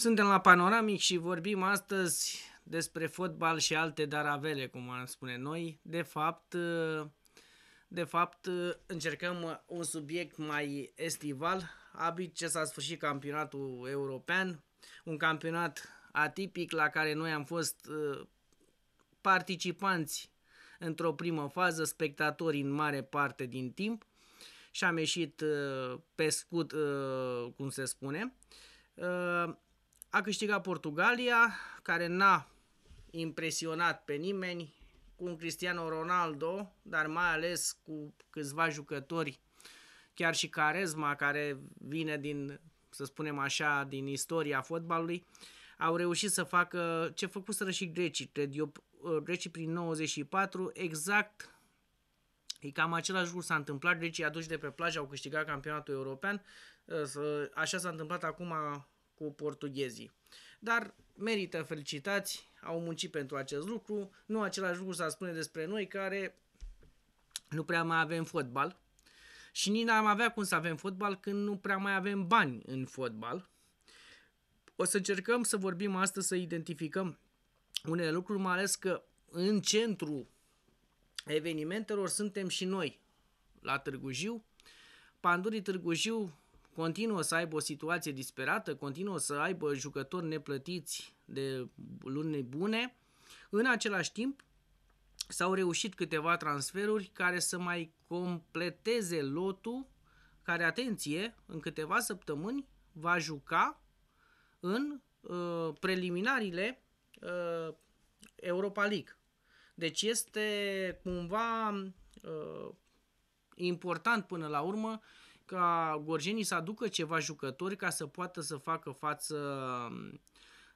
Suntem la Panoramic și vorbim astăzi despre fotbal și alte daravele, cum am spune noi. De fapt, de fapt, încercăm un subiect mai estival. Abit ce s-a sfârșit campionatul european, un campionat atipic la care noi am fost uh, participanți într-o primă fază, spectatori în mare parte din timp și am ieșit uh, pe scut, uh, cum se spune. A câștigat Portugalia, care n-a impresionat pe nimeni, cu un Cristiano Ronaldo, dar mai ales cu câțiva jucători, chiar și Carezma, care vine din, să spunem așa, din istoria fotbalului, au reușit să facă ce făcuseră și grecii, cred eu, grecii prin 94, exact E cam același lucru s-a întâmplat, grecii aduși de pe plajă au câștigat campionatul european, ă, așa s-a întâmplat acum cu portughezii. Dar merită felicitați, au muncit pentru acest lucru. Nu același lucru s-ar spune despre noi care nu prea mai avem fotbal și nici n-am avea cum să avem fotbal când nu prea mai avem bani în fotbal. O să încercăm să vorbim astăzi, să identificăm unele lucruri, mai ales că în centru evenimentelor suntem și noi la Târgu Jiu. Pandurii Târgu Jiu continuă să aibă o situație disperată, continuă să aibă jucători neplătiți de luni bune. În același timp, s-au reușit câteva transferuri care să mai completeze lotul care, atenție, în câteva săptămâni va juca în uh, preliminarile uh, Europa League. Deci este cumva uh, important până la urmă ca gorjenii să aducă ceva jucători ca să poată să facă față,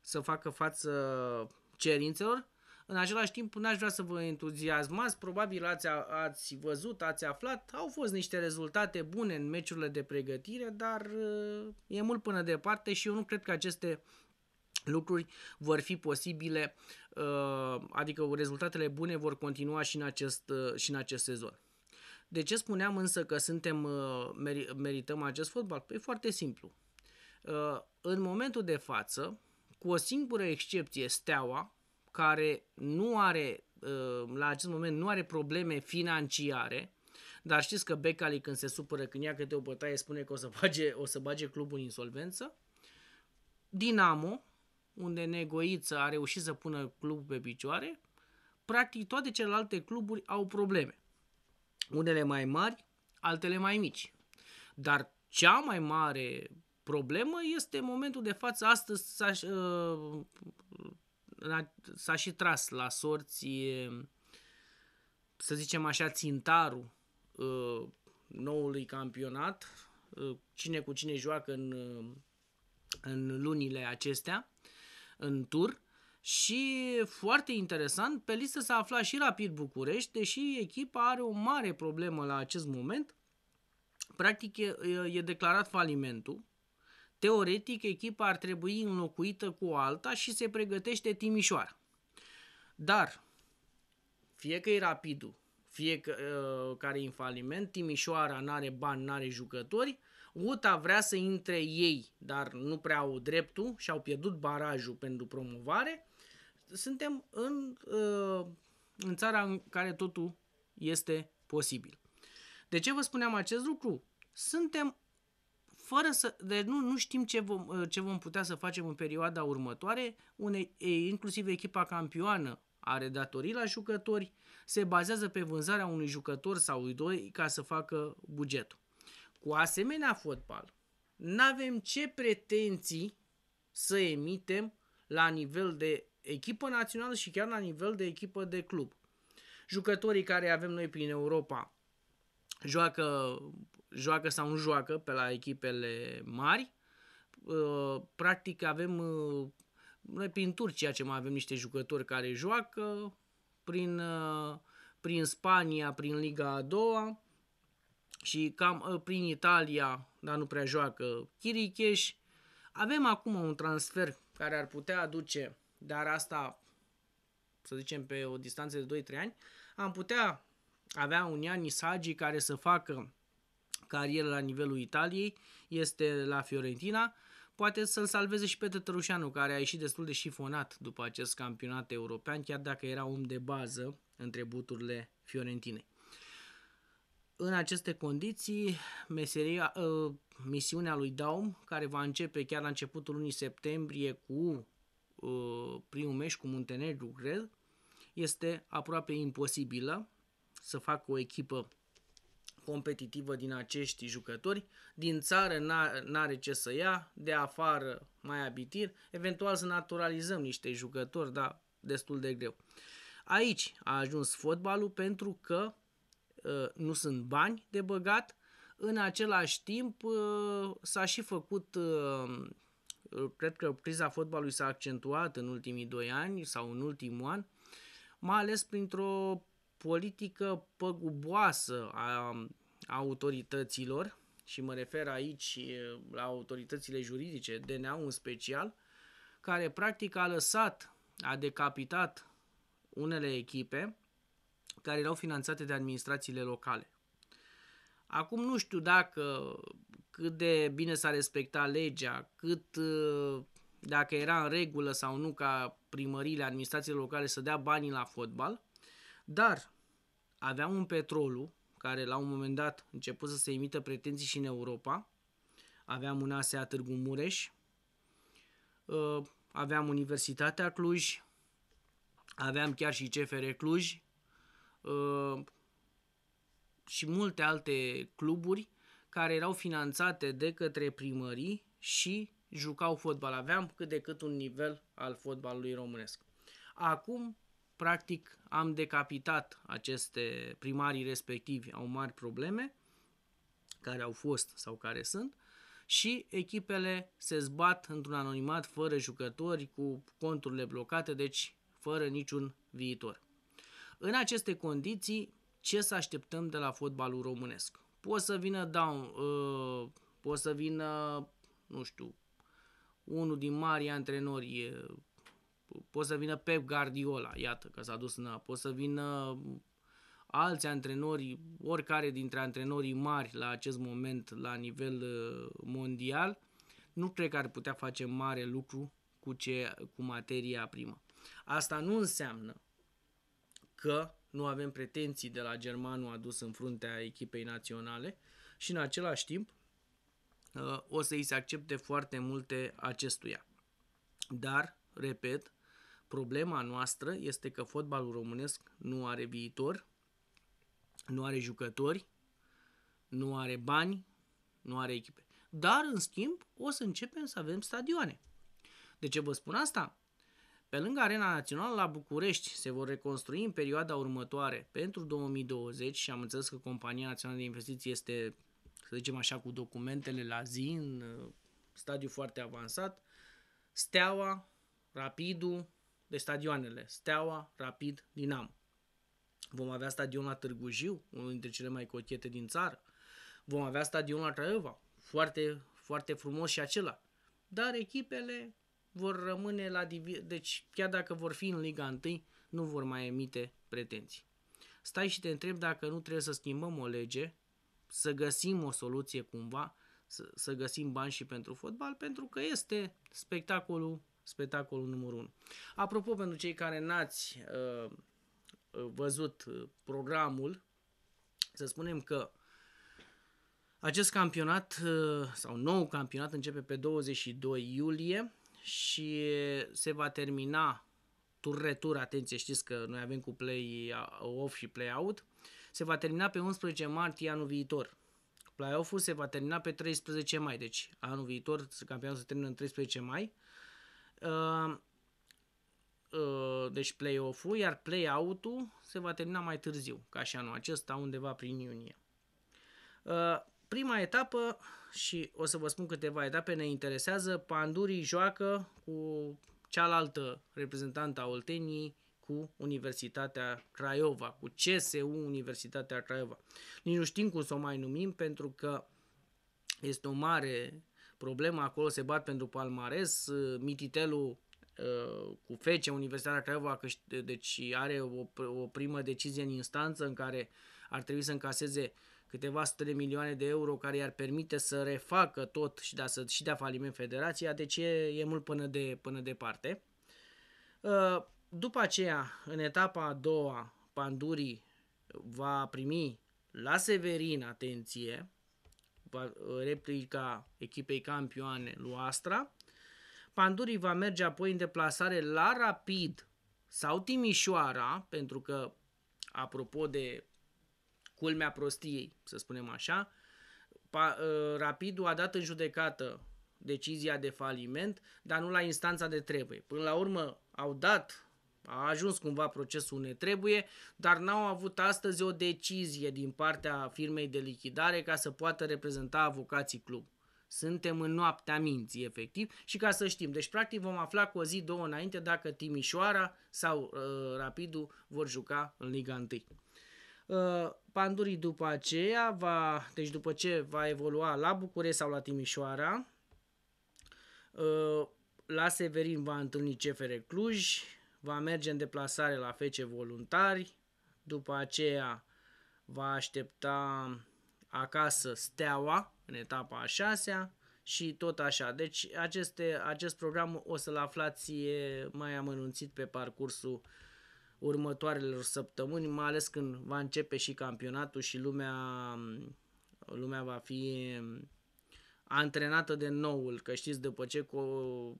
să facă față cerințelor. În același timp, n-aș vrea să vă entuziasmați, probabil ați, ați văzut, ați aflat, au fost niște rezultate bune în meciurile de pregătire, dar e mult până departe și eu nu cred că aceste lucruri vor fi posibile, uh, adică rezultatele bune vor continua și în acest, uh, și în acest sezon. De ce spuneam însă că suntem, uh, merităm acest fotbal? Păi foarte simplu. Uh, în momentul de față, cu o singură excepție, Steaua, care nu are, uh, la acest moment, nu are probleme financiare, dar știți că Becali când se supără, când ia câte o bătaie, spune că o să bage, o să bage clubul în insolvență. Dinamo, unde Negoiță a reușit să pună clubul pe picioare, practic toate celelalte cluburi au probleme unele mai mari, altele mai mici. Dar cea mai mare problemă este momentul de față, astăzi s-a, uh, s-a și tras la sorți, să zicem așa, țintarul uh, noului campionat, uh, cine cu cine joacă în, în lunile acestea, în tur. Și foarte interesant, pe listă s-a aflat și Rapid București, deși echipa are o mare problemă la acest moment. Practic e, e declarat falimentul. Teoretic, echipa ar trebui înlocuită cu alta și se pregătește Timișoara. Dar, fie că e Rapidul, fie că, uh, care e în faliment, Timișoara n-are bani, n-are jucători, UTA vrea să intre ei, dar nu prea au dreptul și au pierdut barajul pentru promovare suntem în, uh, în țara în care totul este posibil. De ce vă spuneam acest lucru? Suntem fără să, deci nu, nu știm ce vom, uh, ce vom putea să facem în perioada următoare, une, inclusiv echipa campioană are datorii la jucători, se bazează pe vânzarea unui jucător sau doi ca să facă bugetul. Cu asemenea fotbal, nu avem ce pretenții să emitem la nivel de echipă națională și chiar la nivel de echipă de club. Jucătorii care avem noi prin Europa joacă, joacă sau nu joacă pe la echipele mari. Uh, practic avem uh, noi prin Turcia ce mai avem niște jucători care joacă, prin, uh, prin Spania, prin Liga a doua și cam prin Italia, dar nu prea joacă, Chiricheș. Avem acum un transfer care ar putea aduce dar asta, să zicem, pe o distanță de 2-3 ani, am putea avea un Iani Sagi care să facă carieră la nivelul Italiei, este la Fiorentina, poate să-l salveze și pe Tătărușanu, care a ieșit destul de șifonat după acest campionat european, chiar dacă era om de bază între buturile Fiorentinei. În aceste condiții, meseria, uh, misiunea lui Daum, care va începe chiar la începutul lunii septembrie cu Uh, primul meci cu Muntenegru, cred, este aproape imposibilă să facă o echipă competitivă din acești jucători. Din țară n-are ce să ia, de afară mai abitir, eventual să naturalizăm niște jucători, dar destul de greu. Aici a ajuns fotbalul pentru că uh, nu sunt bani de băgat, în același timp uh, s-a și făcut cred că criza fotbalului s-a accentuat în ultimii doi ani sau în ultimul an, mai ales printr-o politică păguboasă a autorităților, și mă refer aici la autoritățile juridice, DNA în special, care practic a lăsat, a decapitat unele echipe care erau finanțate de administrațiile locale. Acum nu știu dacă cât de bine s-a respectat legea, cât uh, dacă era în regulă sau nu ca primăriile, administrațiile locale să dea banii la fotbal, dar aveam un petrolu care la un moment dat început să se imită pretenții și în Europa, aveam un ASEA Târgu Mureș, uh, aveam Universitatea Cluj, aveam chiar și CFR Cluj uh, și multe alte cluburi care erau finanțate de către primării și jucau fotbal. Aveam cât de cât un nivel al fotbalului românesc. Acum, practic, am decapitat aceste primarii respectivi, au mari probleme, care au fost sau care sunt, și echipele se zbat într-un anonimat fără jucători, cu conturile blocate, deci fără niciun viitor. În aceste condiții, ce să așteptăm de la fotbalul românesc? Poate să vină down, uh, poate să vină, nu știu, unul din mari antrenori, uh, poate să vină Pep Guardiola, iată că s-a dus în poate să vină alți antrenori, oricare dintre antrenorii mari la acest moment la nivel uh, mondial, nu cred că ar putea face mare lucru cu, ce, cu materia primă. Asta nu înseamnă că nu avem pretenții de la germanul adus în fruntea echipei naționale și în același timp uh, o să îi se accepte foarte multe acestuia. Dar, repet, problema noastră este că fotbalul românesc nu are viitor, nu are jucători, nu are bani, nu are echipe. Dar, în schimb, o să începem să avem stadioane. De ce vă spun asta? Pe lângă Arena Națională la București se vor reconstrui în perioada următoare pentru 2020 și am înțeles că Compania Națională de Investiții este, să zicem așa, cu documentele la zi, în uh, stadiu foarte avansat, Steaua, Rapidul, de stadioanele Steaua, Rapid, Dinamo. Vom avea stadion la Târgu Jiu, unul dintre cele mai cochete din țară. Vom avea stadion la Craiova, foarte, foarte frumos și acela. Dar echipele vor rămâne la divi- deci chiar dacă vor fi în Liga 1, nu vor mai emite pretenții. Stai și te întreb dacă nu trebuie să schimbăm o lege, să găsim o soluție cumva, să, să găsim bani și pentru fotbal, pentru că este spectacolul, spectacolul numărul 1. Apropo, pentru cei care n-ați uh, uh văzut uh, programul, să spunem că acest campionat uh, sau nou campionat începe pe 22 iulie și se va termina tur-retur, atenție, știți că noi avem cu play-off și play-out, se va termina pe 11 martie anul viitor. Play-off-ul se va termina pe 13 mai, deci anul viitor campionatul se termină în 13 mai. Uh, uh, deci play-off-ul, iar play-out-ul se va termina mai târziu, ca și anul acesta, undeva prin iunie. Uh, prima etapă, și o să vă spun câteva etape, ne interesează, Pandurii joacă cu cealaltă reprezentantă a Olteniei cu Universitatea Craiova, cu CSU Universitatea Craiova. Nici nu știm cum să o mai numim pentru că este o mare problemă, acolo se bat pentru palmares, Mititelu uh, cu Fece, Universitatea Craiova, deci are o, o primă decizie în instanță în care ar trebui să încaseze câteva sute de milioane de euro care i-ar permite să refacă tot și de a, și de a faliment federația, deci e, e mult până, de, până departe. Uh, după aceea, în etapa a doua, Pandurii va primi la Severin, atenție, uh, replica echipei campioane lui Astra. Pandurii va merge apoi în deplasare la Rapid sau Timișoara, pentru că, apropo de culmea prostiei, să spunem așa, pa, ă, Rapidul a dat în judecată decizia de faliment, dar nu la instanța de trebuie. Până la urmă au dat, a ajuns cumva procesul ne trebuie, dar n-au avut astăzi o decizie din partea firmei de lichidare ca să poată reprezenta avocații club. Suntem în noaptea minții, efectiv, și ca să știm. Deci, practic, vom afla cu o zi, două înainte dacă Timișoara sau uh, ă, Rapidul vor juca în Liga 1. Uh, ă, Pandurii după aceea, va, deci după ce va evolua la București sau la Timișoara, uh, la Severin va întâlni CFR Cluj, va merge în deplasare la Fece Voluntari, după aceea va aștepta acasă Steaua în etapa a șasea și tot așa. Deci aceste, acest program o să-l aflați mai amănunțit pe parcursul uh, următoarelor săptămâni, mai ales când va începe și campionatul și lumea, lumea va fi antrenată de noul, că știți, după ce co-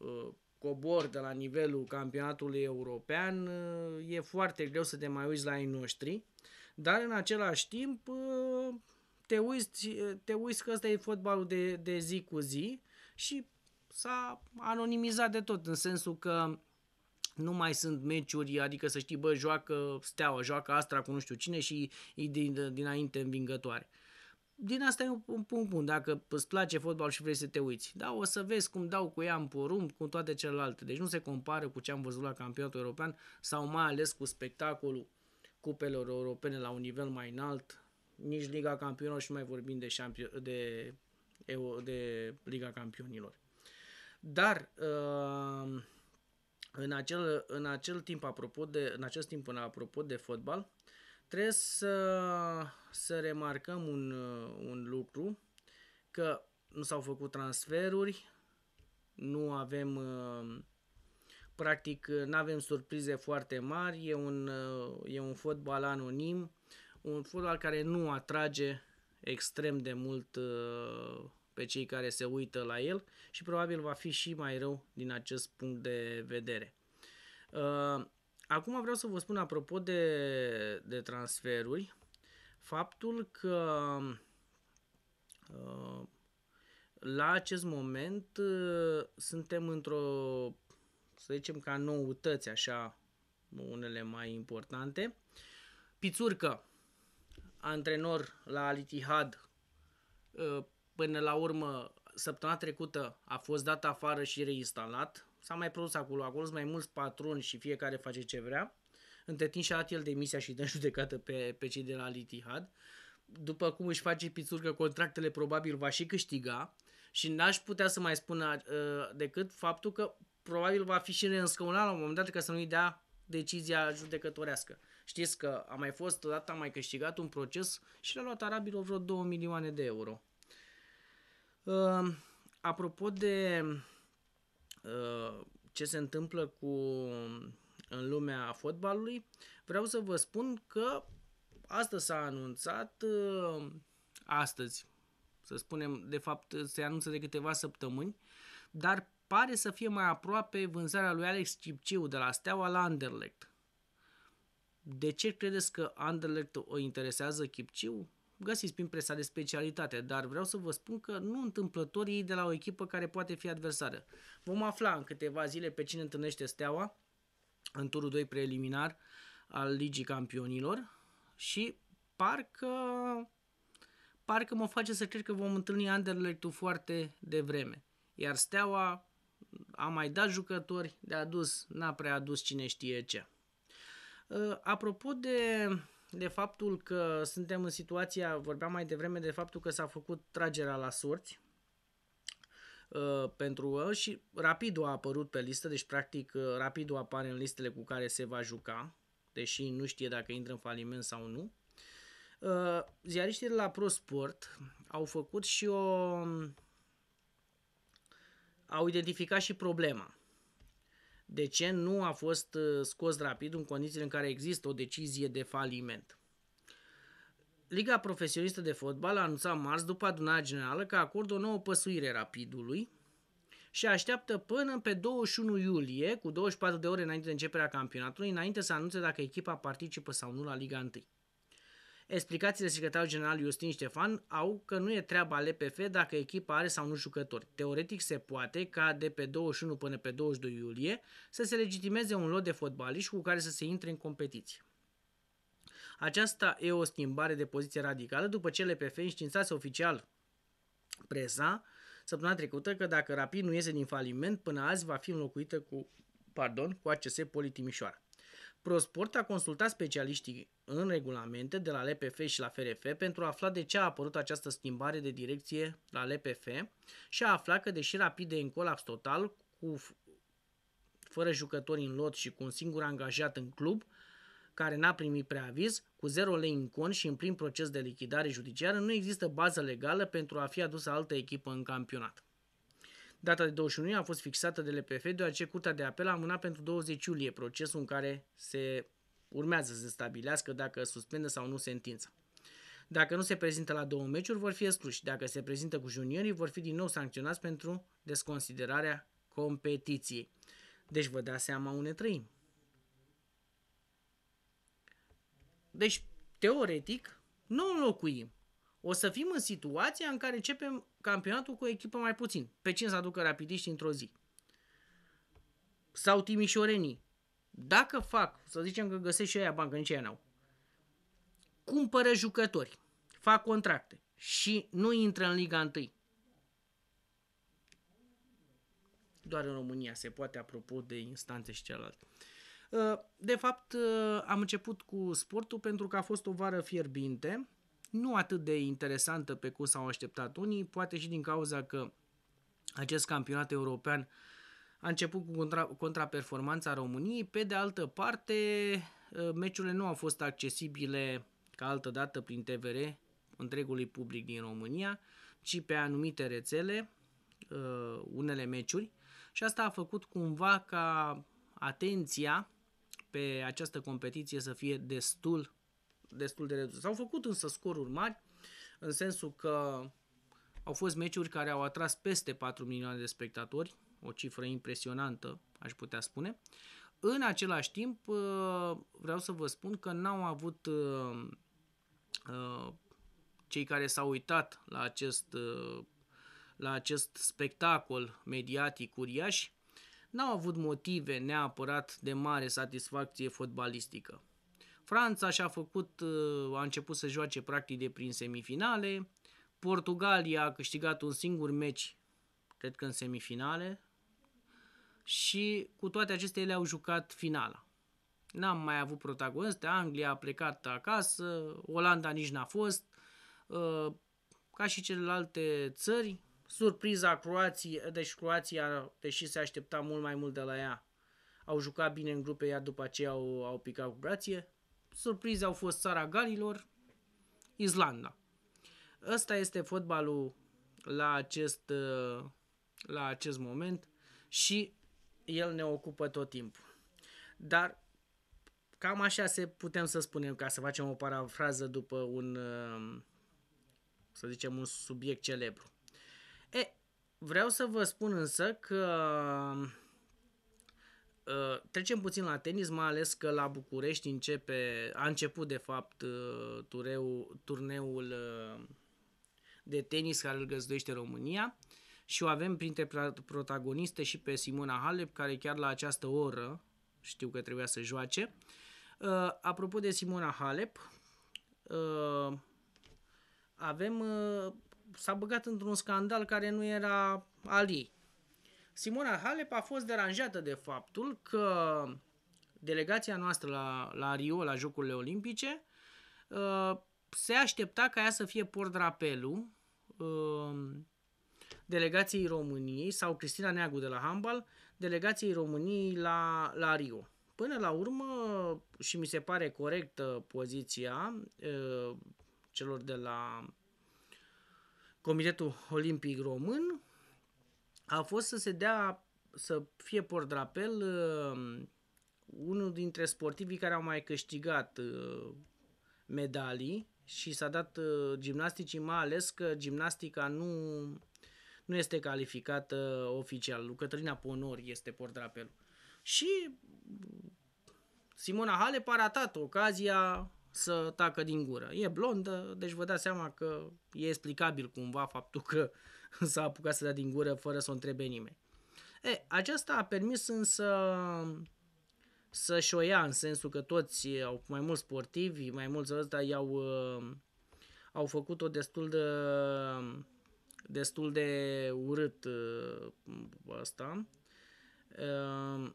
ă, cobor de la nivelul campionatului european, ă, e foarte greu să te mai uiți la ei noștri, dar în același timp ă, te uiți, te uiți că ăsta e fotbalul de, de zi cu zi și s-a anonimizat de tot, în sensul că nu mai sunt meciuri, adică să știi, bă, joacă Steaua, joacă Astra cu nu știu cine și e din, dinainte învingătoare. Din asta e un punct bun, dacă îți place fotbal și vrei să te uiți. Da, o să vezi cum dau cu ea în porumb, cu toate celelalte. Deci nu se compară cu ce am văzut la campionatul european sau mai ales cu spectacolul cupelor europene la un nivel mai înalt, nici Liga Campionilor și mai vorbim de, șampio- de, de Liga Campionilor. Dar uh, în acel, în acel timp, apropo de, în acest timp, până apropo de fotbal, trebuie să, să remarcăm un, un lucru, că nu s-au făcut transferuri, nu avem, uh, practic, nu avem surprize foarte mari, e un, uh, e un fotbal anonim, un fotbal care nu atrage extrem de mult uh, pe cei care se uită la el și probabil va fi și mai rău din acest punct de vedere. Uh, acum vreau să vă spun apropo de, de transferuri, faptul că uh, la acest moment uh, suntem într-o, să zicem ca noutăți așa, unele mai importante. Pițurcă, antrenor la Alitihad, Până la urmă, săptămâna trecută a fost dat afară și reinstalat. S-a mai produs acolo, acolo sunt mai mulți patroni și fiecare face ce vrea. Între timp și-a dat el demisia și dă judecată pe, pe cei de la Litihad. După cum își face pițurcă contractele, probabil va și câștiga. Și n-aș putea să mai spun uh, decât faptul că probabil va fi și reînscăunat la un moment dat ca să nu-i dea decizia judecătorească. Știți că a mai fost odată, a mai câștigat un proces și l-a luat arabilor vreo 2 milioane de euro. Uh, apropo de uh, ce se întâmplă cu în lumea fotbalului, vreau să vă spun că asta s-a anunțat uh, astăzi, să spunem, de fapt se anunță de câteva săptămâni, dar pare să fie mai aproape vânzarea lui Alex Cipciu de la Steaua la Anderlecht. De ce credeți că Anderlecht o interesează Chipciu? găsiți prin presa de specialitate, dar vreau să vă spun că nu întâmplător ei de la o echipă care poate fi adversară. Vom afla în câteva zile pe cine întâlnește Steaua în turul 2 preliminar al Ligii Campionilor și parcă parcă mă face să cred că vom întâlni Anderlecht-ul foarte devreme. Iar Steaua a mai dat jucători de adus, n-a prea adus cine știe ce. Apropo de de faptul că suntem în situația, vorbeam mai devreme de faptul că s-a făcut tragerea la sorți uh, pentru el uh, și Rapidul a apărut pe listă, deci practic rapid uh, Rapidul apare în listele cu care se va juca, deși nu știe dacă intră în faliment sau nu. ziariștii de la ProSport au făcut și o... au identificat și problema de ce nu a fost uh, scos rapid în condițiile în care există o decizie de faliment. Liga Profesionistă de Fotbal a anunțat marți după adunarea generală că acordă o nouă păsuire rapidului și așteaptă până pe 21 iulie, cu 24 de ore înainte de începerea campionatului, înainte să anunțe dacă echipa participă sau nu la Liga 1. Explicațiile secretarului general Justin Ștefan au că nu e treaba LPF dacă echipa are sau nu jucători. Teoretic se poate ca de pe 21 până pe 22 iulie să se legitimeze un lot de fotbaliști cu care să se intre în competiție. Aceasta e o schimbare de poziție radicală după ce LPF înștiințase oficial presa săptămâna trecută că dacă Rapid nu iese din faliment, până azi va fi înlocuită cu, pardon, cu ACS Poli Timișoara. ProSport a consultat specialiștii în regulamente de la LPF și la FRF pentru a afla de ce a apărut această schimbare de direcție la LPF și a aflat că deși Rapid e în colaps total, cu fără jucători în lot și cu un singur angajat în club, care n-a primit preaviz, cu 0 lei în cont și în plin proces de lichidare judiciară, nu există bază legală pentru a fi adusă altă echipă în campionat. Data de 21 iunie a fost fixată de LPF, deoarece Curtea de Apel a amânat pentru 20 iulie procesul în care se urmează să se stabilească dacă suspendă sau nu sentința. Dacă nu se prezintă la două meciuri, vor fi excluși. Dacă se prezintă cu juniorii, vor fi din nou sancționați pentru desconsiderarea competiției. Deci vă dați seama unde trăim. Deci, teoretic, nu înlocuim o să fim în situația în care începem campionatul cu o echipă mai puțin. Pe cine să aducă rapidiști într-o zi? Sau timișorenii. Dacă fac, să zicem că găsesc și aia bani, că nici aia n-au, cumpără jucători, fac contracte și nu intră în Liga 1. Doar în România se poate, apropo de instanțe și celălalt. Uh, de fapt, uh, am început cu sportul pentru că a fost o vară fierbinte, nu atât de interesantă pe cum s-au așteptat unii, poate și din cauza că acest campionat european a început cu contra, contraperformanța României. Pe de altă parte, ă, meciurile nu au fost accesibile ca altă dată prin TVR întregului public din România, ci pe anumite rețele, ă, unele meciuri, și asta a făcut cumva ca atenția pe această competiție să fie destul destul de redus. S-au făcut însă scoruri mari, în sensul că au fost meciuri care au atras peste 4 milioane de spectatori, o cifră impresionantă, aș putea spune. În același timp, uh, vreau să vă spun că n-au avut uh, uh, cei care s-au uitat la acest, la acest spectacol mediatic uriaș, n-au avut motive neapărat de mare satisfacție fotbalistică. Franța și-a făcut, uh, a început să joace practic de prin semifinale. Portugalia a câștigat un singur meci, cred că în semifinale. Și cu toate acestea ele au jucat finala. N-am mai avut protagoniste, Anglia a plecat acasă, Olanda nici n-a fost. Uh, ca și celelalte țări, surpriza Croației, deci Croația, deși se aștepta mult mai mult de la ea, au jucat bine în grupe, iar după aceea au, au picat cu grație. Surprize au fost țara Galilor, Islanda. Ăsta este fotbalul la acest, uh, la acest moment și el ne ocupă tot timpul. Dar cam așa se putem să spunem, ca să facem o parafrază după un, uh, să zicem, un subiect celebru. E, vreau să vă spun însă că Uh, trecem puțin la tenis, mai ales că la București începe, a început de fapt uh, tureu, turneul uh, de tenis care îl găzduiește România și o avem printre protagoniste și pe Simona Halep, care chiar la această oră știu că trebuia să joace. Apropo de Simona Halep, avem s-a băgat într-un scandal care nu era al ei. Simona Halep a fost deranjată de faptul că delegația noastră la, la Rio, la Jocurile Olimpice, uh, se aștepta ca ea să fie drapelul uh, delegației României sau Cristina Neagu de la Hambal, delegației României la, la Rio. Până la urmă, și mi se pare corectă poziția uh, celor de la Comitetul Olimpic Român, a fost să se dea, să fie drapel uh, unul dintre sportivii care au mai câștigat uh, medalii și s-a dat uh, gimnasticii, mai ales că gimnastica nu, nu este calificată uh, oficial. Cătălina Ponor este drapel. Și Simona Halep a ratat ocazia să tacă din gură. E blondă, deci vă dați seama că e explicabil cumva faptul că uh, s-a apucat să dea din gură fără să o întrebe nimeni. E, aceasta a permis însă să-și o ia în sensul că toți au mai mulți sportivi, mai mulți ăsta i-au uh, au făcut-o destul de destul de urât asta uh, uh,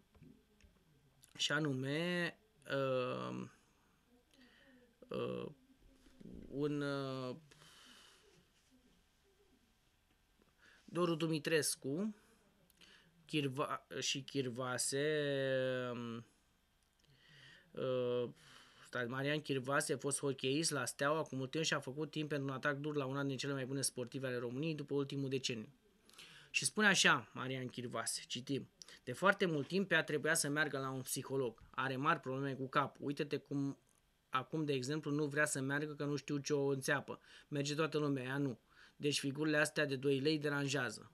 și anume un Doru Dumitrescu Chirva, și Chirvase. Um, uh, Marian Chirvase a fost hocheist la Steaua cu mult timp și a făcut timp pentru un atac dur la una din cele mai bune sportive ale României după ultimul deceniu. Și spune așa Marian Chirvase, citim, de foarte mult timp pe a trebuia să meargă la un psiholog. Are mari probleme cu cap. Uite-te cum acum, de exemplu, nu vrea să meargă că nu știu ce o înțeapă. Merge toată lumea, ea nu. Deci figurile astea de 2 lei deranjează.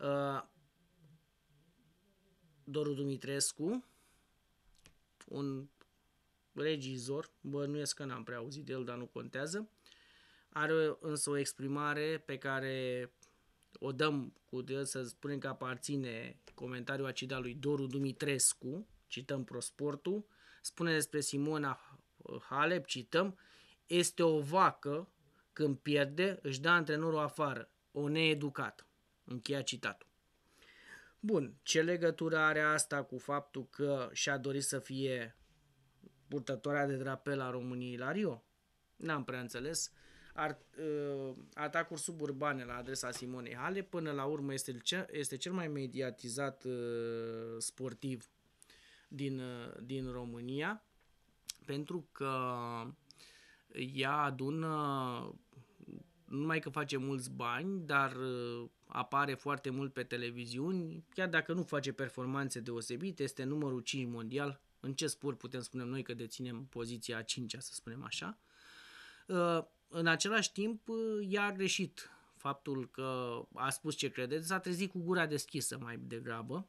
Uh, Doru Dumitrescu, un regizor, bă, nu că n-am prea auzit de el, dar nu contează, are însă o exprimare pe care o dăm cu el să spunem că aparține comentariul acida lui Doru Dumitrescu, cităm prosportul, spune despre Simona Halep, cităm, este o vacă când pierde, își dă antrenorul afară, o needucată. Încheia citatul. Bun, ce legătură are asta cu faptul că și-a dorit să fie purtătoarea de drapel a României la Rio? N-am prea înțeles. Ar, uh, atacuri suburbane la adresa Simonei Hale, până la urmă este, ce este cel mai mediatizat uh, sportiv din, uh, din România, pentru că ea adună nu numai că face mulți bani, dar uh, apare foarte mult pe televiziuni, chiar dacă nu face performanțe deosebite, este numărul 5 mondial. În ce spor putem spune noi că deținem poziția a 5 să spunem așa. Uh, în același timp, i-a uh, greșit faptul că a spus ce crede, s-a trezit cu gura deschisă mai degrabă.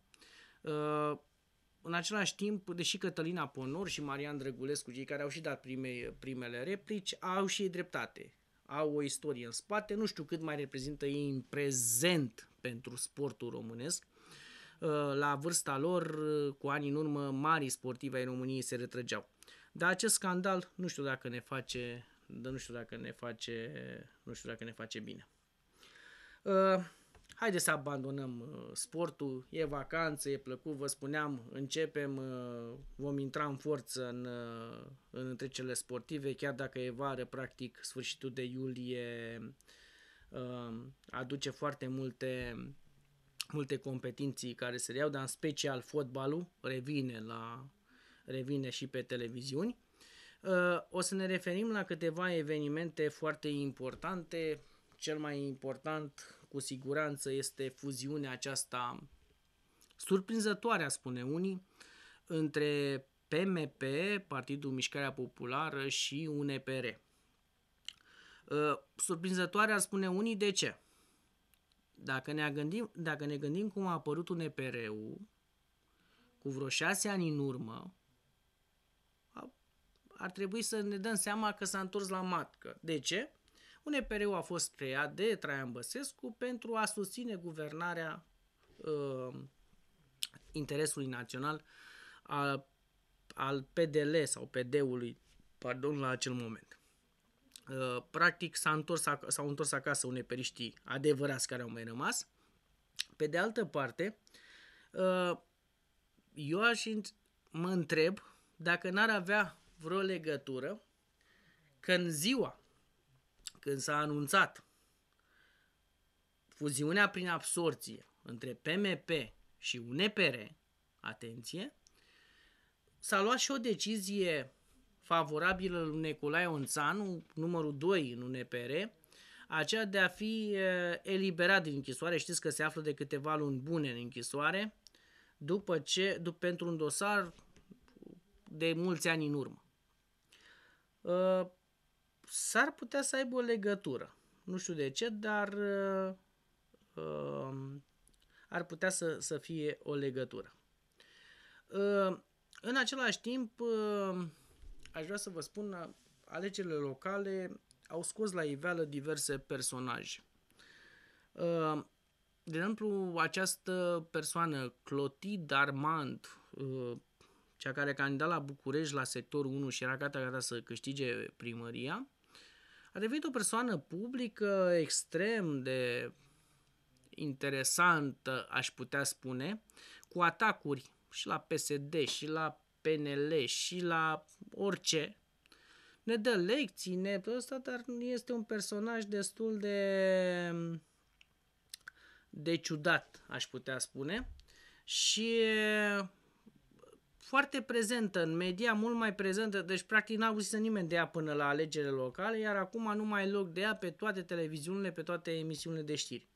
În același timp, deși Cătălina Ponor și Marian Drăgulescu, cei care au și dat prime, primele replici, au și ei dreptate au o istorie în spate, nu știu cât mai reprezintă ei în prezent pentru sportul românesc. Uh, la vârsta lor, uh, cu ani în urmă, mari sportivi ai României se retrăgeau. Dar acest scandal nu știu dacă ne face, nu știu dacă ne face, nu știu dacă ne face bine. Uh, haide să abandonăm uh, sportul, e vacanță, e plăcut, vă spuneam, începem, uh, vom intra în forță în, uh, în întrecele sportive, chiar dacă e vară, practic, sfârșitul de iulie um, aduce foarte multe multe competiții care se reiau, dar în special fotbalul revine, la, revine și pe televiziuni. O să ne referim la câteva evenimente foarte importante. Cel mai important cu siguranță este fuziunea aceasta surprinzătoare, a spune unii, între PMP, Partidul Mișcarea Populară și UNPR. Ă, surprinzătoare a spune unii de ce? Dacă ne gândim, dacă ne gândim cum a apărut UNPR-ul cu vreo șase ani în urmă, ar trebui să ne dăm seama că s-a întors la matcă. De ce? epr ul a fost creat de Traian Băsescu pentru a susține guvernarea uh, interesului național al, al PDL sau PD-ului, pardon, la acel moment. Uh, practic s-a întors, s-au întors acasă periștii adevărați care au mai rămas. Pe de altă parte, uh, eu aș mă întreb dacă n-ar avea vreo legătură că în ziua când s-a anunțat fuziunea prin absorție între PMP și UNPR, atenție, s-a luat și o decizie favorabilă lui Nicolae Onțanu, numărul 2 în UNPR, aceea de a fi eliberat din închisoare. Știți că se află de câteva luni bune în închisoare, după ce, după, pentru un dosar de mulți ani în urmă. Ă, s-ar putea să aibă o legătură. Nu știu de ce, dar uh, um, ar putea să, să fie o legătură. Uh, în același timp, uh, aș vrea să vă spun, uh, alegerile locale au scos la iveală diverse personaje. Uh, de exemplu, această persoană, Clotid Armand, uh, cea care candida la București la sectorul 1 și era gata, gata să câștige primăria, a devenit o persoană publică extrem de interesantă, aș putea spune, cu atacuri și la PSD, și la PNL, și la orice. Ne dă lecții, ne... Ăsta, dar este un personaj destul de de ciudat, aș putea spune. Și foarte prezentă în media, mult mai prezentă, deci practic n-a auzit nimeni de ea până la alegerile locale, iar acum nu mai e loc de ea pe toate televiziunile, pe toate emisiunile de știri.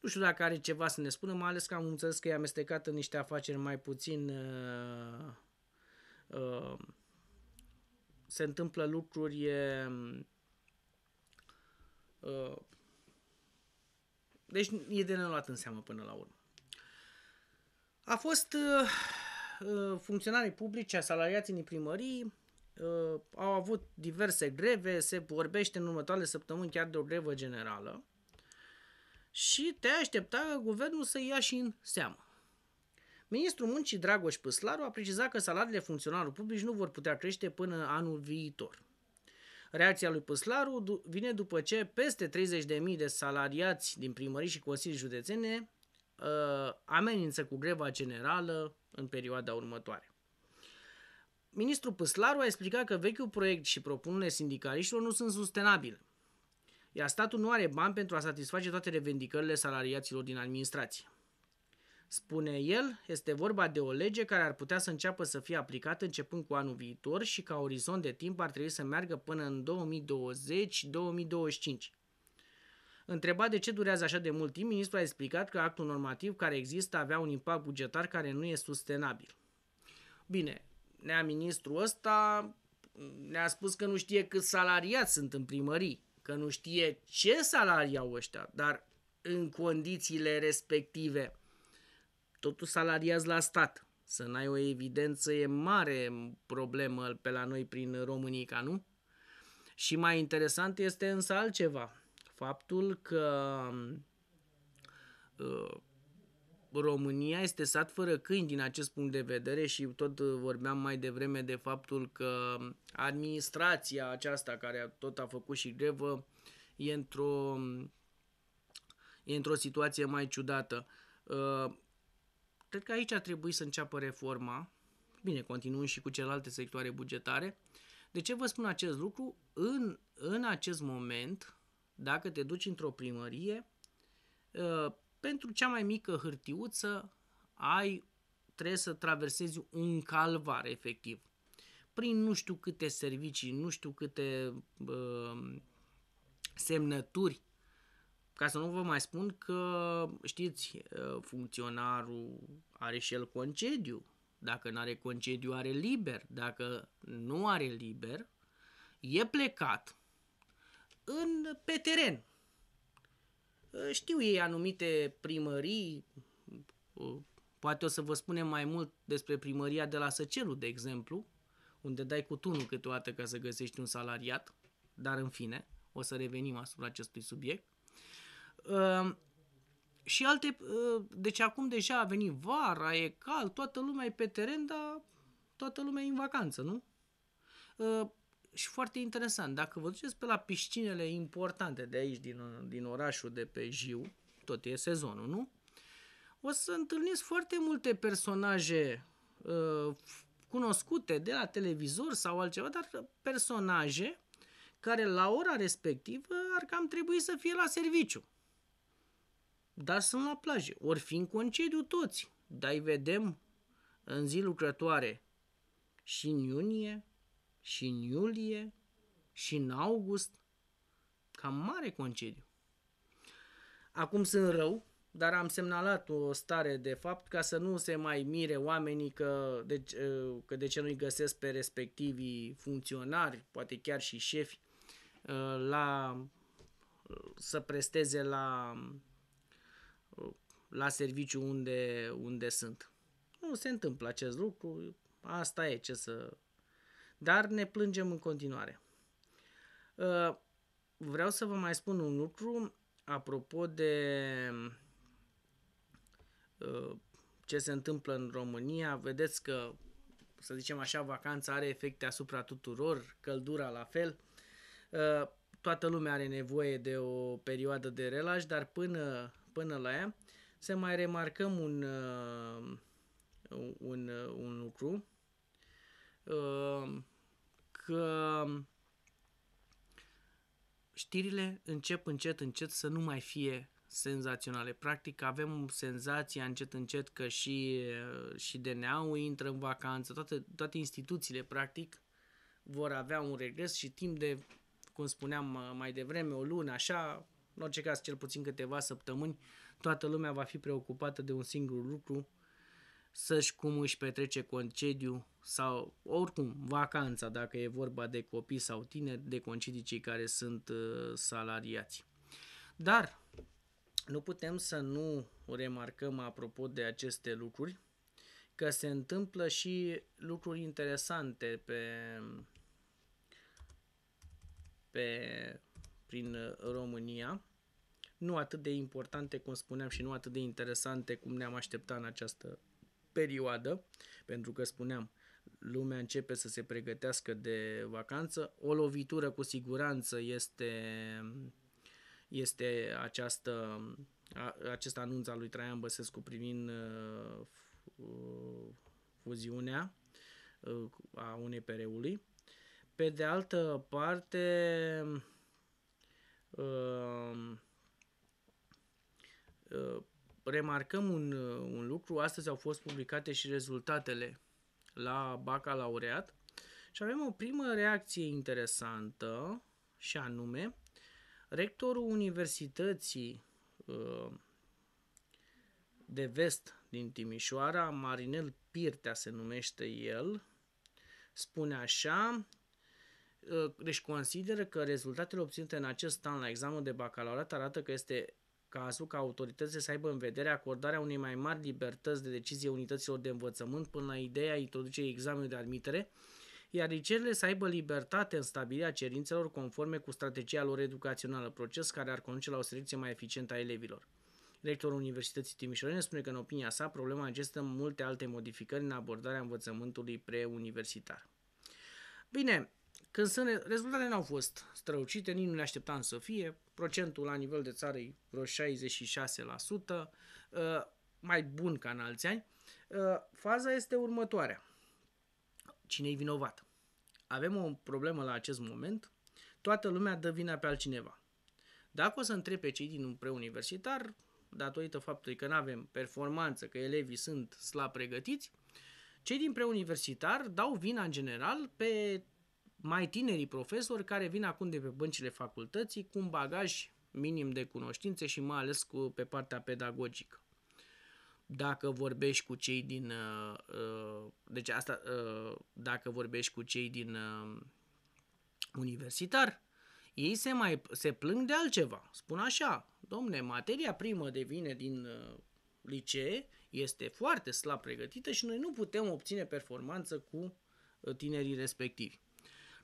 Nu știu dacă are ceva să ne spună, mai ales că am înțeles că e amestecat în niște afaceri mai puțin... Uh, uh, se întâmplă lucruri... Uh, deci e de neluat în seamă până la urmă. A fost... Uh, Eh, funcționarii publici, asalariații din primării eh, au avut diverse greve, se vorbește în următoarele săptămâni chiar de o grevă generală și te aștepta că guvernul să ia și în seamă. Ministrul Muncii Dragoș Păslaru a precizat că salariile funcționarilor publici nu vor putea crește până anul viitor. Reacția lui Păslaru vine după ce peste 30.000 de salariați din primării și consilii județene uh, amenință cu greva generală în perioada următoare. Ministrul Păslaru a explicat că vechiul proiect și propunerile sindicaliștilor nu sunt sustenabile, iar statul nu are bani pentru a satisface toate revendicările salariaților din administrație. Spune el, este vorba de o lege care ar putea să înceapă să fie aplicată începând cu anul viitor și ca orizont de timp ar trebui să meargă până în 2020-2025. Întrebat de ce durează așa de mult timp, ministrul a explicat că actul normativ care există avea un impact bugetar care nu e sustenabil. Bine, nea ministrul ăsta ne-a spus că nu știe cât salariați sunt în primării, că nu știe ce salarii au ăștia, dar în condițiile respective, totul salariați la stat. Să n-ai o evidență e mare problemă pe la noi prin România nu? Și mai interesant este însă altceva faptul că uh, România este sat fără câini din acest punct de vedere și tot vorbeam mai devreme de faptul că administrația aceasta care tot a făcut și grevă e într-o, e într-o situație mai ciudată. Uh, cred că aici ar trebui să înceapă reforma. Bine, continuăm și cu celelalte sectoare bugetare. De ce vă spun acest lucru? În, în acest moment, dacă te duci într-o primărie, uh, pentru cea mai mică hârtiuță ai, trebuie să traversezi un calvar efectiv. Prin nu știu câte servicii, nu știu câte uh, semnături, ca să nu vă mai spun că, știți, uh, funcționarul are și el concediu. Dacă nu are concediu, are liber. Dacă nu are liber, e plecat în, pe teren. Ă, știu ei anumite primării, ă, poate o să vă spunem mai mult despre primăria de la Săcelu, de exemplu, unde dai cu tunul câteodată ca să găsești un salariat, dar în fine, o să revenim asupra acestui subiect. Ă, și alte, deci acum deja a venit vara, e cal, toată lumea e pe teren, dar toată lumea e în vacanță, nu? și foarte interesant, dacă vă duceți pe la piscinele importante de aici, din, din orașul de pe Jiu, tot e sezonul, nu? O să întâlniți foarte multe personaje uh, cunoscute de la televizor sau altceva, dar personaje care la ora respectivă ar cam trebui să fie la serviciu. Dar sunt la plajă, ori fi în concediu toți, dar îi vedem în zi lucrătoare și în iunie, și în iulie și în august, cam mare concediu. Acum sunt rău, dar am semnalat o stare de fapt ca să nu se mai mire oamenii că de, că de ce nu-i găsesc pe respectivii funcționari, poate chiar și șefi, la, să presteze la, la serviciu unde, unde sunt. Nu se întâmplă acest lucru, asta e ce să, dar ne plângem în continuare. Uh, vreau să vă mai spun un lucru apropo de uh, ce se întâmplă în România. Vedeți că, să zicem așa, vacanța are efecte asupra tuturor, căldura la fel. Uh, toată lumea are nevoie de o perioadă de relax, dar până, până la ea să mai remarcăm un, un, un lucru că um, știrile încep încet, încet să nu mai fie senzaționale. Practic avem senzația încet, încet că și, uh, și DNA-ul intră în vacanță, toate, toate instituțiile, practic, vor avea un regres și timp de, cum spuneam uh, mai devreme, o lună, așa, în orice caz, cel puțin câteva săptămâni, toată lumea va fi preocupată de un singur lucru, să-și cum își petrece concediu sau oricum vacanța dacă e vorba de copii sau tineri de concedii cei care sunt uh, salariați. Dar nu putem să nu remarcăm apropo de aceste lucruri că se întâmplă și lucruri interesante pe, pe prin România, nu atât de importante cum spuneam și nu atât de interesante cum ne-am așteptat în această perioadă, pentru că spuneam, lumea începe să se pregătească de vacanță, o lovitură cu siguranță este, este această, acest anunț al lui Traian Băsescu privind uh, fuziunea uh, a unei pereului. Pe de altă parte, uh, uh remarcăm un, uh, un lucru, astăzi au fost publicate și rezultatele la bacalaureat și avem o primă reacție interesantă și anume rectorul Universității uh, de vest din Timișoara, Marinel Pirtea se numește el, spune așa, uh, deci consideră că rezultatele obținute în acest an la examenul de bacalaureat arată că este cazul ca autoritățile să aibă în vedere acordarea unei mai mari libertăți de decizie unităților de învățământ până la ideea introducerii examenului de admitere, iar liceele să aibă libertate în stabilirea cerințelor conforme cu strategia lor educațională, proces care ar conduce la o selecție mai eficientă a elevilor. Rectorul Universității Timișoara spune că, în opinia sa, problema în multe alte modificări în abordarea învățământului preuniversitar. Bine, când sunt, rezultatele n-au fost strălucite, nici nu ne așteptam să fie. Procentul la nivel de țară e vreo 66%, uh, mai bun ca în alți ani. Uh, faza este următoarea. Cine e vinovat? Avem o problemă la acest moment. Toată lumea dă vina pe altcineva. Dacă o să întreb pe cei din un preuniversitar, datorită faptului că nu avem performanță, că elevii sunt slab pregătiți, cei din preuniversitar dau vina în general pe mai tinerii profesori care vin acum de pe băncile facultății cu un bagaj minim de cunoștințe și mai ales cu, pe partea pedagogică. Dacă vorbești cu cei din uh, uh, deci asta uh, dacă vorbești cu cei din universitar, ei se mai se plâng de altceva. Spun așa, domne, materia primă devine din licee este foarte slab pregătită și noi nu putem obține performanță cu tinerii respectivi.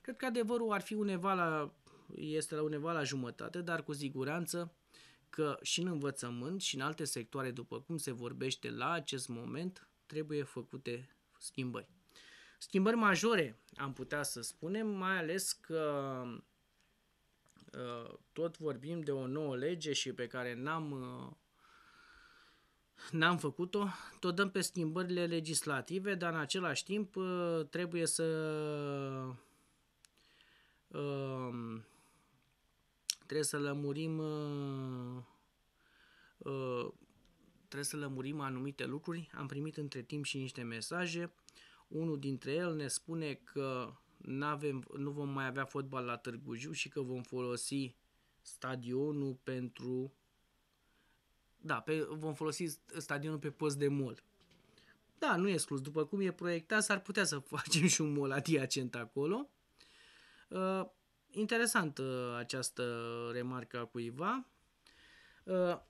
Cred că adevărul ar fi undeva la, este la undeva la jumătate, dar cu siguranță că și în învățământ și în alte sectoare, după cum se vorbește la acest moment, trebuie făcute schimbări. Schimbări majore, am putea să spunem, mai ales că uh, tot vorbim de o nouă lege și pe care n-am uh, n-am făcut-o, tot dăm pe schimbările legislative, dar în același timp uh, trebuie să Ehm, trebuie să lămurim uh, uh, trebuie să lămurim anumite lucruri. Am primit între timp și niște mesaje. Unul dintre el ne spune că n-avem, nu vom mai avea fotbal la Târgu Jiu și că vom folosi stadionul pentru da, pe, vom folosi stadionul pe post de mol. Da, nu e exclus. După cum e proiectat, s-ar putea să facem și un mol adiacent acolo. Uh, interesantă această remarcă a cuiva. Uh,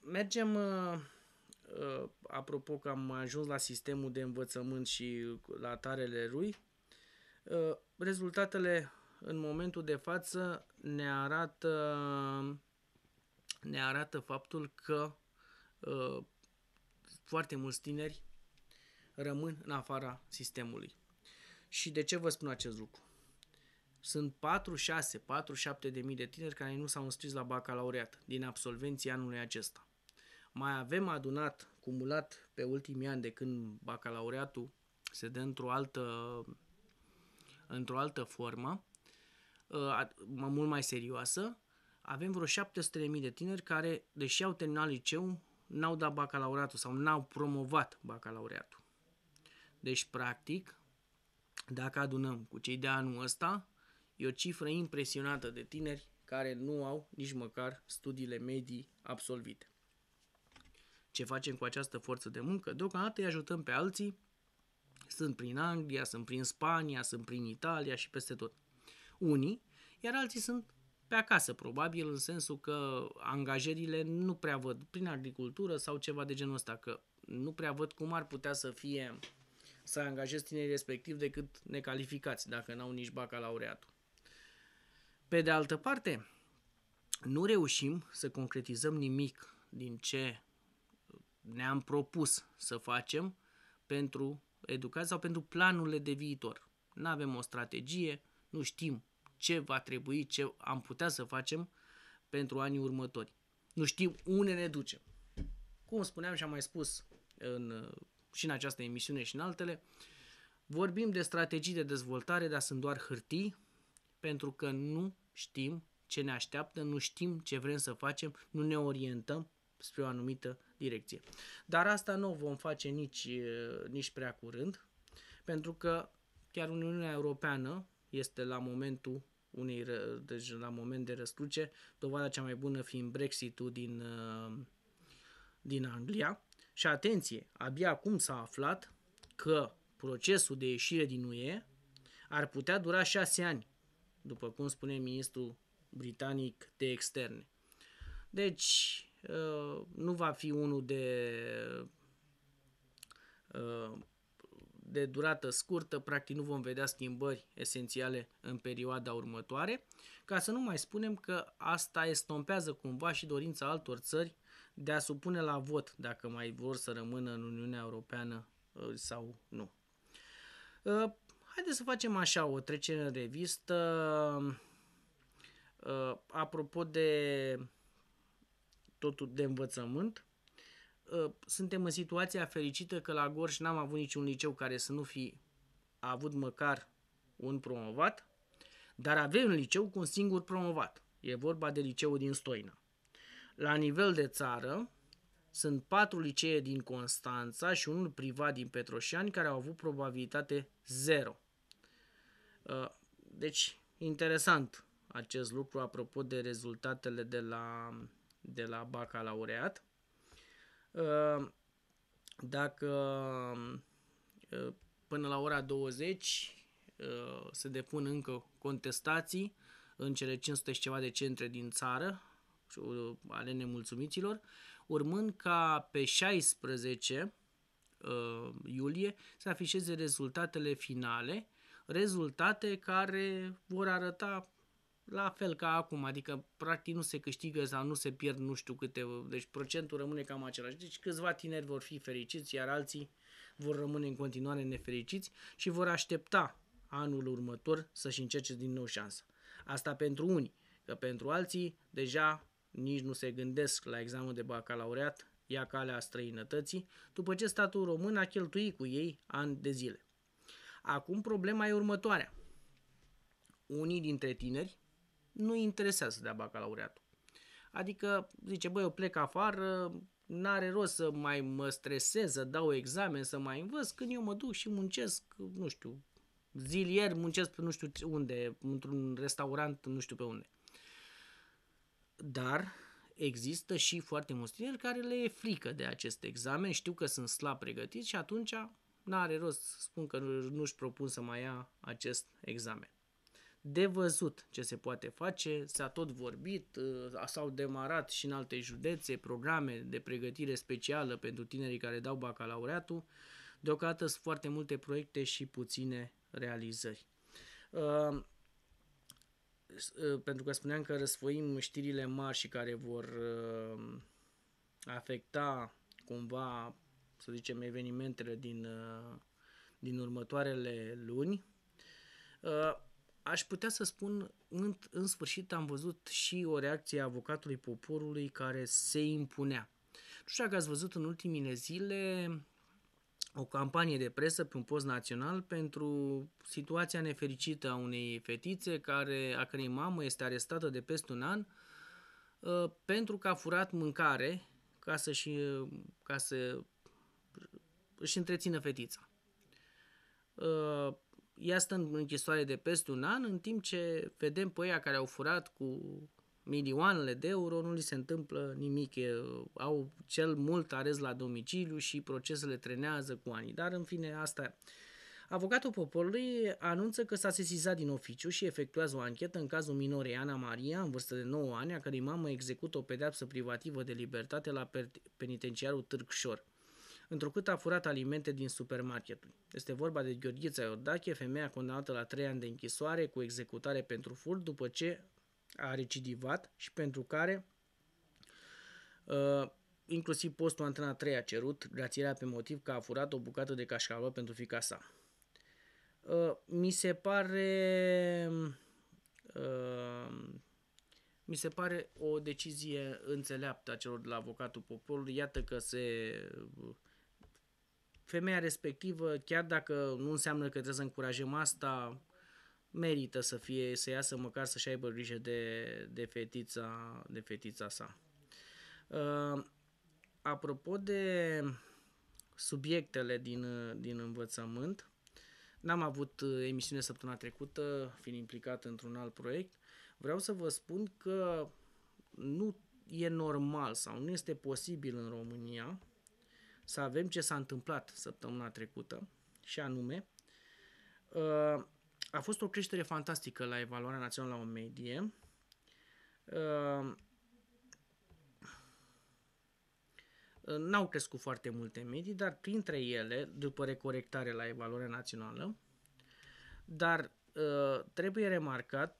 mergem, uh, apropo că am ajuns la sistemul de învățământ și la tarele lui, rezultatele în momentul de față ne arată, ne arată faptul că foarte mulți tineri rămân în afara sistemului. Și de ce vă spun acest lucru? Sunt 46, 47 de mii de tineri care nu s-au înscris la bacalaureat din absolvenții anului acesta. Mai avem adunat, cumulat pe ultimii ani de când bacalaureatul se dă într-o altă, într-o altă formă, uh, mult mai serioasă, avem vreo 700.000 de tineri care, deși au terminat liceul, n-au dat bacalaureatul sau n-au promovat bacalaureatul. Deci, practic, dacă adunăm cu cei de anul ăsta, E o cifră impresionată de tineri care nu au nici măcar studiile medii absolvite. Ce facem cu această forță de muncă? Deocamdată îi ajutăm pe alții, sunt prin Anglia, sunt prin Spania, sunt prin Italia și peste tot. Unii, iar alții sunt pe acasă, probabil, în sensul că angajările nu prea văd prin agricultură sau ceva de genul ăsta, că nu prea văd cum ar putea să fie să angajezi tinerii respectiv decât necalificați, dacă n-au nici bacalaureatul. Pe de altă parte, nu reușim să concretizăm nimic din ce ne-am propus să facem pentru educație sau pentru planurile de viitor. Nu avem o strategie, nu știm ce va trebui, ce am putea să facem pentru anii următori. Nu știm unde ne ducem. Cum spuneam și am mai spus în, și în această emisiune și în altele, vorbim de strategii de dezvoltare, dar sunt doar hârtii, pentru că nu știm ce ne așteaptă, nu știm ce vrem să facem, nu ne orientăm spre o anumită direcție. Dar asta nu o vom face nici, nici prea curând, pentru că chiar Uniunea Europeană este la momentul unei, deci la moment de răscruce, dovada cea mai bună fiind Brexit-ul din, din Anglia. Și atenție, abia acum s-a aflat că procesul de ieșire din UE ar putea dura șase ani după cum spune ministrul britanic de externe. Deci, uh, nu va fi unul de, uh, de durată scurtă, practic nu vom vedea schimbări esențiale în perioada următoare, ca să nu mai spunem că asta estompează cumva și dorința altor țări de a supune la vot dacă mai vor să rămână în Uniunea Europeană uh, sau nu. Haideți să facem așa o trecere în revistă. Uh, apropo de totul de învățământ, uh, suntem în situația fericită că la Gorj n-am avut niciun liceu care să nu fi avut măcar un promovat, dar avem un liceu cu un singur promovat. E vorba de liceul din Stoina. La nivel de țară, sunt patru licee din Constanța și unul privat din Petroșani care au avut probabilitate zero. Uh, deci, interesant acest lucru apropo de rezultatele de la, de la bacalaureat. Uh, dacă uh, până la ora 20 se depun încă contestații în cele 500 și ceva de centre din țară ale nemulțumiților, urmând ca pe 16 iulie să afișeze rezultatele finale rezultate care vor arăta la fel ca acum, adică practic nu se câștigă sau nu se pierd nu știu câte, deci procentul rămâne cam același. Deci câțiva tineri vor fi fericiți, iar alții vor rămâne în continuare nefericiți și vor aștepta anul următor să-și încerce din nou șansa. Asta pentru unii, că pentru alții deja nici nu se gândesc la examenul de bacalaureat, ia calea străinătății, după ce statul român a cheltuit cu ei ani de zile. Acum problema e următoarea. Unii dintre tineri nu interesează de-a bacalaureatul. Adică zice, băi, eu plec afară, n-are rost să mai mă stresez, să dau examen, să mai învăț, când eu mă duc și muncesc, nu știu, zilier muncesc pe nu știu unde, într-un restaurant, nu știu pe unde. Dar există și foarte mulți tineri care le e frică de acest examen, știu că sunt slab pregătiți și atunci n are rost să spun că nu-și propun să mai ia acest examen. De văzut ce se poate face, s-a tot vorbit, ă, s-au demarat și în alte județe programe de pregătire specială pentru tinerii care dau bacalaureatul. Deocamdată sunt foarte multe proiecte și puține realizări. Ă, ă, pentru că spuneam că răsfoim știrile mari și care vor afecta cumva să zicem, evenimentele din, uh, din următoarele luni, uh, aș putea să spun, în, în sfârșit am văzut și o reacție a avocatului poporului care se impunea. Nu știu dacă ați văzut în ultimile zile o campanie de presă pe un post național pentru situația nefericită a unei fetițe care, a cărei mamă este arestată de peste un an uh, pentru că a furat mâncare ca să, și, ca să își întrețină fetița. Uh, ea stă în închisoare de peste un an, în timp ce vedem pe ea care au furat cu milioanele de euro, nu li se întâmplă nimic. Au cel mult arez la domiciliu și procesele trenează cu ani. Dar, în fine, asta Avocatul poporului anunță că s-a sesizat din oficiu și efectuează o anchetă în cazul minorei Ana Maria, în vârstă de 9 ani, a cărei mamă execută o pedeapsă privativă de libertate la penitenciarul Târgșor întrucât a furat alimente din supermarketuri. Este vorba de Gheorghița Iordache, femeia condamnată la 3 ani de închisoare cu executare pentru furt după ce a recidivat și pentru care uh, inclusiv postul antena 3 a cerut grațierea pe motiv că a furat o bucată de cașcavă pentru fica sa. Uh, mi se pare uh, mi se pare o decizie înțeleaptă a celor de la avocatul poporului. Iată că se femeia respectivă, chiar dacă nu înseamnă că trebuie să încurajăm asta, merită să fie, să iasă măcar să-și aibă grijă de, de, fetița, de fetița sa. Uh, apropo de subiectele din, din învățământ, n-am avut uh, emisiune săptămâna trecută, fiind implicat într-un alt proiect, vreau să vă spun că nu e normal sau nu este posibil în România să avem ce s-a întâmplat săptămâna trecută și anume uh, a fost o creștere fantastică la evaluarea națională la o medie. Uh, n-au crescut foarte multe medii, dar printre ele, după recorectare la evaluarea națională, dar uh, trebuie remarcat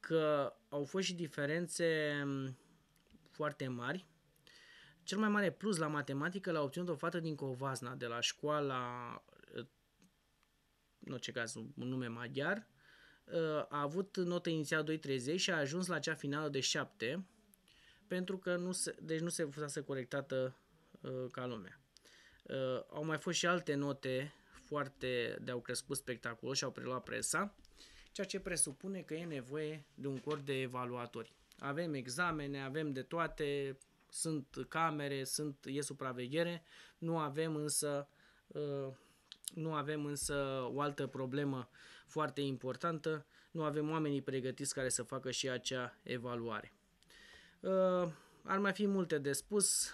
că au fost și diferențe um, foarte mari cel mai mare plus la matematică l-a obținut o fată din Covazna, de la școala, în orice caz un nume maghiar, a avut notă inițială 2.30 și a ajuns la cea finală de 7, pentru că nu se, deci nu se fusese corectată uh, ca lumea. Uh, au mai fost și alte note foarte de-au crescut spectaculos și au preluat presa, ceea ce presupune că e nevoie de un corp de evaluatori. Avem examene, avem de toate, sunt camere, sunt, e supraveghere, nu avem însă uh, nu avem însă o altă problemă foarte importantă, nu avem oamenii pregătiți care să facă și acea evaluare. Uh, ar mai fi multe de spus,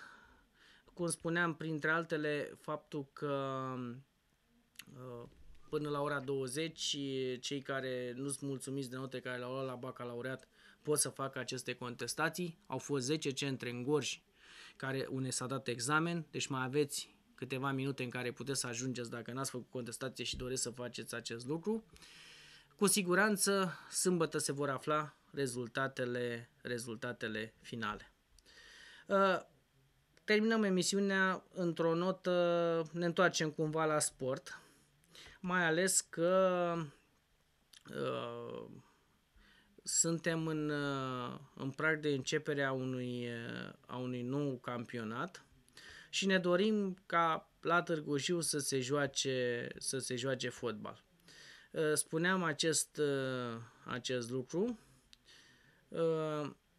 cum spuneam, printre altele, faptul că uh, până la ora 20 cei care nu sunt mulțumiți de note care le-au luat la bacalaureat pot să facă aceste contestații. Au fost 10 centre în Gorj care une s-a dat examen, deci mai aveți câteva minute în care puteți să ajungeți dacă n-ați făcut contestație și doriți să faceți acest lucru. Cu siguranță, sâmbătă se vor afla rezultatele, rezultatele finale. Uh, terminăm emisiunea într-o notă, ne întoarcem cumva la sport, mai ales că uh, suntem în, uh, în prag de a unui, uh, a unui nou campionat și ne dorim ca la Târgu Jiu să se joace, să se joace fotbal. Uh, spuneam acest, acest lucru.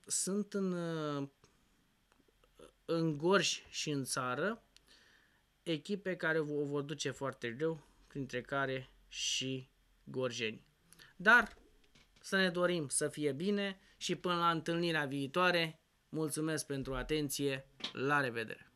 Sunt în, în Gorj și în țară echipe care o vor duce foarte greu, printre care și gorjeni. Dar să ne dorim să fie bine și până la întâlnirea viitoare, mulțumesc pentru atenție, la revedere!